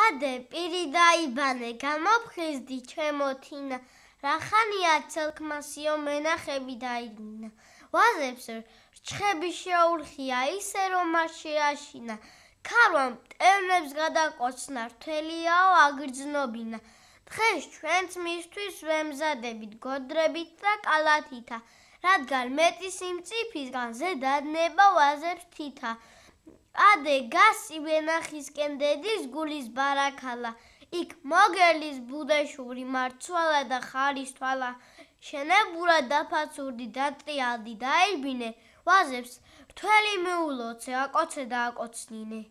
ადე პირი დაიბანე გამოფხიზდი ჩემო თინა რახანია ცელქმასიო მენახები დაიდნა ვაზებს რჩხები შეურხია ისე რომ არ შეაშინა ქალვამ ტევნებს გადაკოცნა რთელიაო აგრძნობინა დღეს ჩვენც მისთვის ვემზადებით გოდრებით და კალათითა რადგან მეტი სიმწიფისგან ზედადნება ვაზებს თითა ადე გასი ვენახისკენ დედის გულის ბარაკალა იქ მოგელის ბუდეშური მარცვალა და ხარის თვალა შენებურა დაფაცური დატრიალდი დაიბინე ვაზებს რთველი მეულოცე აკოცე და აკოცნინე